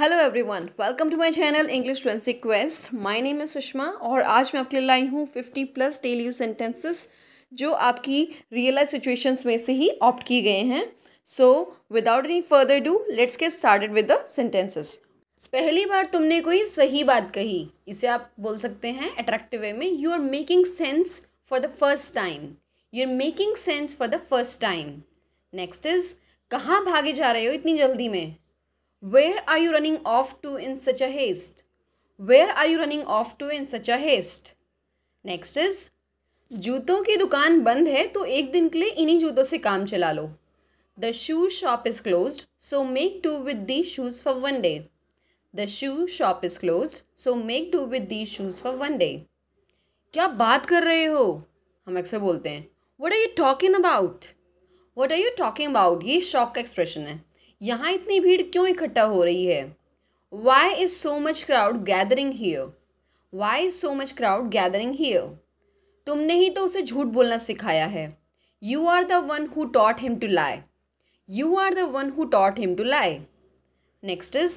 Hello everyone welcome to my channel English twenty quest my name है सुषमा और आज मैं आपके लिए लाई हूँ fifty plus daily use sentences जो आपकी रियल लाइफ सिचुएशंस में से ही ऑप्ट किए गए हैं so without any further do let's get started with the sentences पहली बार तुमने कोई सही बात कही इसे आप बोल सकते हैं अट्रैक्टिव वे में you are making sense for the first time you are making sense for the first time next is कहाँ भागे जा रहे हो इतनी जल्दी में where are you running off to in such a haste where are you running off to in such a haste next is जूतों की दुकान बंद है तो एक दिन के लिए इन्हीं जूतों से काम चला लो the shoe shop is close so make do with the shoes for one day the shoe shop is close so make do with the shoes for one day क्या बात कर रहे हो हम अक्सर बोलते हैं what are you talking about what are you talking about ये शॉक का एक्सप्रेशन है यहाँ इतनी भीड़ क्यों इकट्ठा हो रही है why is so much crowd gathering here why is so much crowd gathering here तुमने ही तो उसे झूठ बोलना सिखाया है you are the one who taught him to lie you are the one who taught him to lie next is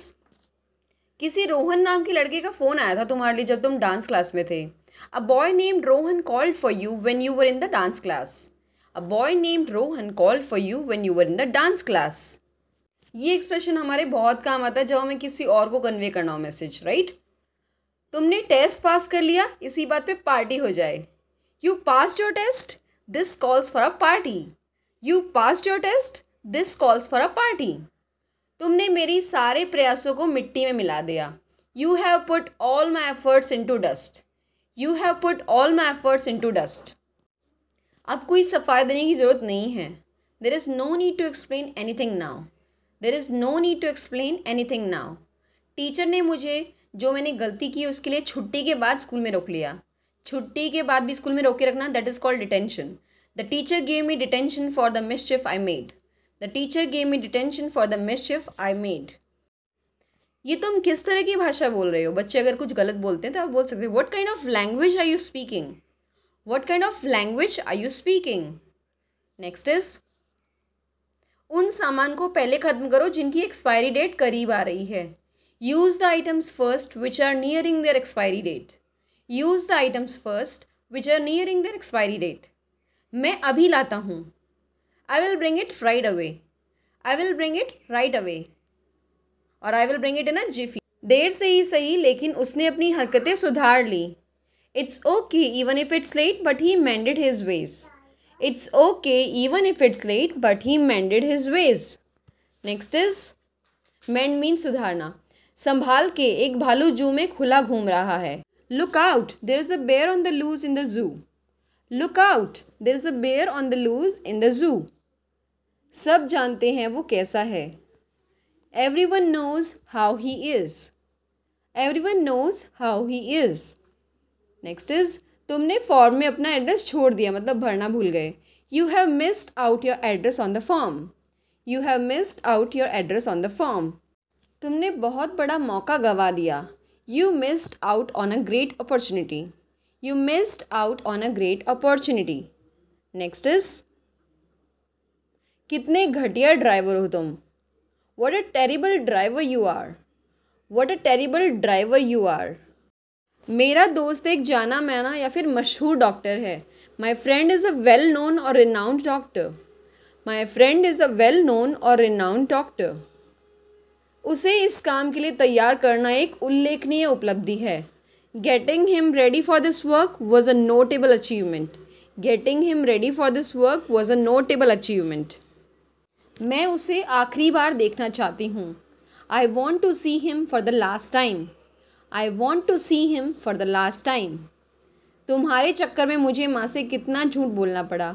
किसी रोहन नाम के लड़के का फ़ोन आया था तुम्हारे लिए जब तुम डांस क्लास में थे a boy named Rohan called for you when you were in the dance class a boy named Rohan called for you when you were in the dance class ये एक्सप्रेशन हमारे बहुत काम आता है जब हमें किसी और को कन्वे करना हो मैसेज राइट तुमने टेस्ट पास कर लिया इसी बात पे पार्टी हो जाए you pass your test this calls for a party you pass your test this calls for a party तुमने मेरी सारे प्रयासों को मिट्टी में मिला दिया you have put all my efforts into dust you have put all my efforts into dust अब कोई सफाई देने की ज़रूरत नहीं है देर is no need to explain anything now there is no need to explain anything now teacher ने मुझे जो मैंने गलती की उसके लिए छुट्टी के बाद स्कूल में रोक लिया छुट्टी के बाद भी स्कूल में रोक के रखना that is called detention the teacher gave me detention for the mischief I made the teacher gave me detention for the mischief I made ये तुम किस तरह की भाषा बोल रहे हो बच्चे अगर कुछ गलत बोलते हैं तो आप बोल सकते हो what kind of language are you speaking what kind of language are you speaking next is उन सामान को पहले ख़त्म करो जिनकी एक्सपायरी डेट करीब आ रही है use the items first which are nearing their expiry date use the items first which are nearing their expiry date मैं अभी लाता हूँ I will bring it right away I will bring it right away और I will bring it in a jiffy देर से ही सही लेकिन उसने अपनी हरकतें सुधार ली it's okay even if it's late but he mended his ways It's okay even if it's late, but he mended his ways. Next is mend means सुधारना संभाल के एक भालू जू में खुला घूम रहा है look out there is a bear on the loose in the zoo look out there is a bear on the loose in the zoo सब जानते हैं वो कैसा है everyone knows how he is everyone knows how he is next is तुमने form में अपना address छोड़ दिया मतलब भरना भूल गए you have missed out your address on the form you have missed out your address on the form तुमने बहुत बड़ा मौका गंवा दिया you missed out on a great opportunity you missed out on a great opportunity next is कितने घटिया driver हो तुम what a terrible driver you are what a terrible driver you are मेरा दोस्त एक जाना माना या फिर मशहूर डॉक्टर है my friend is a well known और renowned doctor my friend is a well known और रिनाउंड डॉक्टर उसे इस काम के लिए तैयार करना एक उल्लेखनीय उपलब्धि है getting him ready for this work was a notable achievement getting him ready for this work was a notable achievement मैं उसे आखिरी बार देखना चाहती हूँ I want to see him for the last time I want to see him for the last time तुम्हारे चक्कर में मुझे माँ से कितना झूठ बोलना पड़ा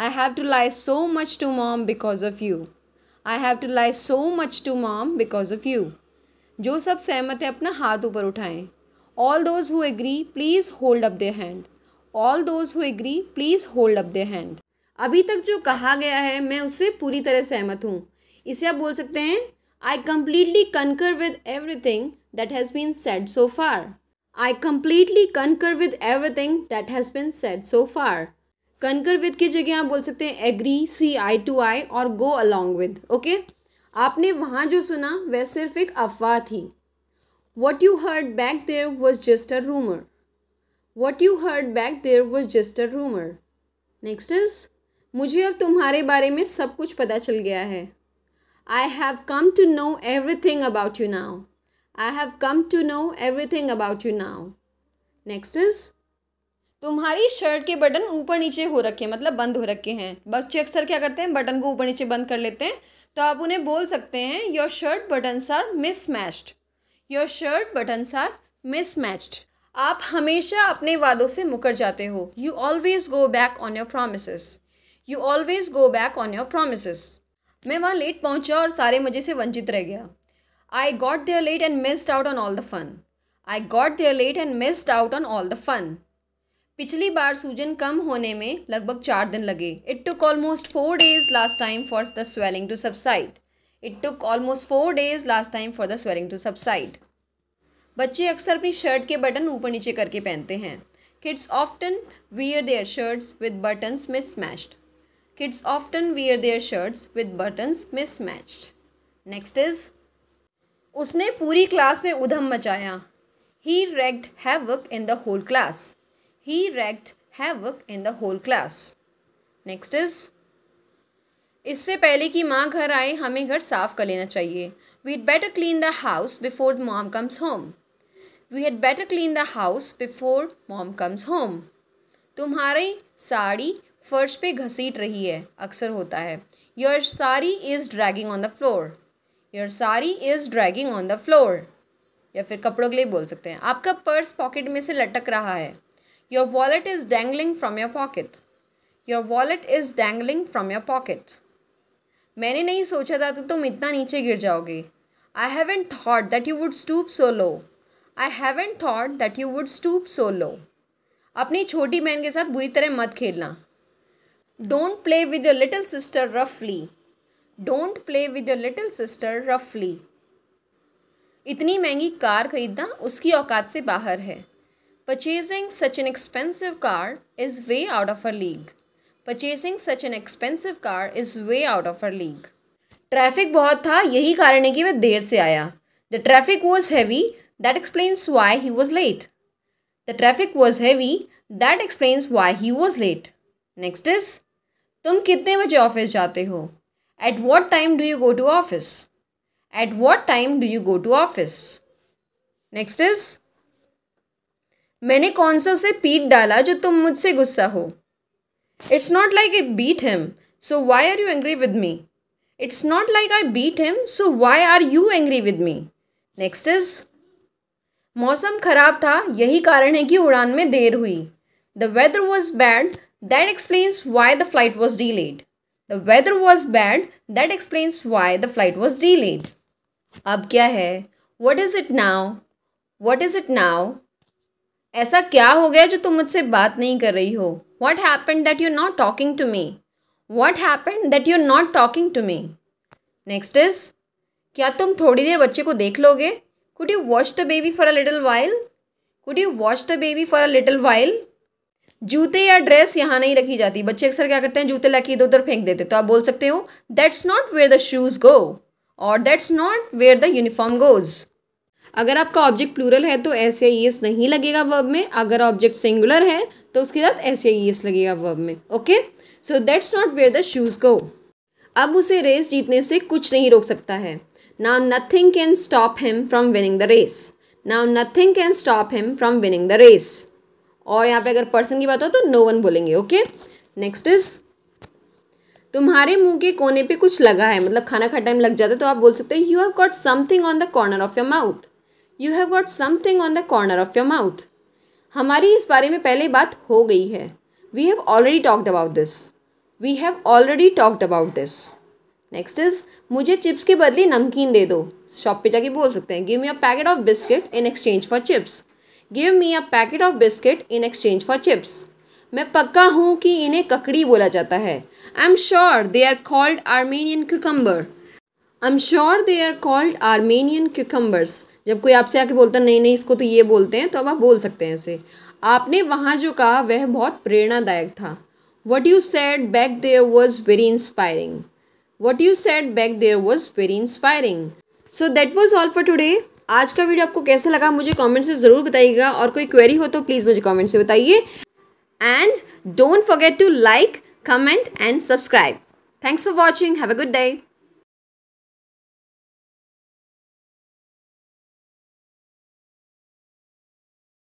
I have to lie so much to mom because of you I have to lie so much to mom because of you जो सब सहमत है अपना हाथ ऊपर उठाएं all those who agree please hold up their hand all those who agree please hold up their hand अभी तक जो कहा गया है मैं उससे पूरी तरह सहमत हूँ इसे आप बोल सकते हैं I completely concur with everything that has been said so far. I completely concur with everything that has been said so far. Concur with की जगह आप बोल सकते हैं एग्री सी आई टू आई और गो अलॉन्ग विद ओके आपने वहाँ जो सुना वह सिर्फ एक अफवाह थी what you heard back there was just a rumour what you heard back there was just a rumour next is मुझे अब तुम्हारे बारे में सब कुछ पता चल गया है I have come to know everything about you now I have come to know everything about you now next is तुम्हारी शर्ट के बटन ऊपर नीचे हो रखे हैं मतलब बंद हो रखे हैं बच्चे अक्सर क्या करते हैं बटन को ऊपर नीचे बंद कर लेते हैं तो आप उन्हें बोल सकते हैं your shirt buttons are mismatched your shirt buttons are mismatched आप हमेशा अपने वादों से मुकर जाते हो you always go back on your promise you always go back on your promise मैं वहाँ लेट पहुँचा और सारे मज़े से वंचित रह गया I got there late and missed out on all the fun. I got there late and missed out on all the fun. पिछली बार सूजन कम होने में लगभग चार दिन लगे it took almost four days last time for the swelling to subside it took almost four days last time for the swelling to subside बच्चे अक्सर अपनी शर्ट के बटन ऊपर नीचे करके पहनते हैं kids often wear their shirts with buttons mismatched kids often wear their shirts with buttons mismatched next is उसने पूरी क्लास में उधम मचाया he havoc in the whole class he havoc in the whole class next is इससे पहले कि माँ घर आए हमें घर साफ कर लेना चाहिए we had better clean the house before mom comes home we had better clean the house before mom comes home तुम्हारी साड़ी फर्श पे घसीट रही है अक्सर होता है your sari is dragging on the floor your sari is dragging on the floor या फिर कपड़ों के लिए बोल सकते हैं आपका पर्स पॉकेट में से लटक रहा है your wallet is dangling from your pocket your wallet is dangling from your pocket मैंने नहीं सोचा था कि तुम इतना नीचे गिर जाओगे I haven't thought that you would stoop so low I haven't thought that you would stoop सो लो अपनी छोटी बहन के साथ बुरी तरह मत खेलना don't play with your little sister रफली don't play with your little sister रफली इतनी महंगी कार खरीदना उसकी औकात से बाहर है purchasing such an expensive car is way out of our league purchasing such an expensive car is way out of our league traffic बहुत था यही कारण है कि वह देर से आया the traffic was heavy that explains why he was late the traffic was heavy that explains why he was late next is तुम कितने बजे ऑफिस जाते हो At what time do you go to office? At what time do you go to office? Next is मैंने कौन सा उसे पीट डाला जो तुम मुझसे गुस्सा हो it's not like I beat him so why are you angry with me it's not like I beat him so why are you angry with me next is मौसम खराब था यही कारण है कि उड़ान में देर हुई the weather was bad that explains why the flight was delayed the weather was bad that explains why the flight was delayed अब क्या है what is it now what is it now ऐसा क्या हो गया जो तुम मुझसे बात नहीं कर रही हो what happen that are not talking to me what happen that are not talking to me next is क्या तुम थोड़ी देर बच्चे को देख लोगे could you watch the baby for a little while could you watch the baby for a little while जूते या ड्रेस यहाँ नहीं रखी जाती बच्चे अक्सर क्या करते हैं जूते लाके इधर उधर फेंक देते तो आप बोल सकते हो that's not where the shoes go और that's not where the uniform goes अगर आपका ऑब्जेक्ट प्लूरल है तो ऐसे आई एस नहीं लगेगा वर्ब में अगर ऑब्जेक्ट सिंगुलर है तो उसके साथ ऐसे आई एस लगेगा वर्ब में okay so that's not where the shoes go अब उसे रेस जीतने से कुछ नहीं रोक सकता है ना nothing can stop him from winning the race now nothing can stop him from winning the race और यहाँ पे अगर पर्सन की बात हो तो नो वन बोलेंगे ओके नेक्स्ट इज तुम्हारे मुंह के कोने पे कुछ लगा है मतलब खाना खाते टाइम लग जाता है तो आप बोल सकते हो you have got something on the corner of your mouth you have got something on the corner of your mouth हमारी इस बारे में पहले बात हो गई है we have already talked about this we have already talked about this next is मुझे चिप्स के बदले नमकीन दे दो शॉप पे जाके बोल सकते हैं give me a packet of biscuit in exchange for chips give me a packet of biscuit in exchange for chips मैं पक्का हूँ कि इन्हें ककड़ी बोला जाता है I am sure they are called Armenian cucumber I am sure they are called Armenian cucumbers जब कोई आपसे आके बोलता नहीं नहीं इसको तो ये बोलते हैं तो अब आप बोल सकते हैं इसे आपने वहाँ जो कहा वह बहुत प्रेरणादायक था what you said back there was very inspiring what you said back there was very inspiring so that was all for today आज का वीडियो आपको कैसा लगा मुझे कमेंट से ज़रूर बताइएगा और कोई क्वेरी हो तो प्लीज़ मुझे कमेंट से बताइए and don't forget to like comment and subscribe thanks for watching have a good day